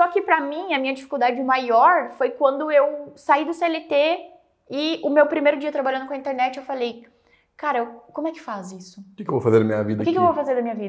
Só que para mim, a minha dificuldade maior foi quando eu saí do CLT e o meu primeiro dia trabalhando com a internet, eu falei, cara, como é que faz isso? O que, que eu vou fazer da minha vida? O que, que eu vou fazer da minha vida?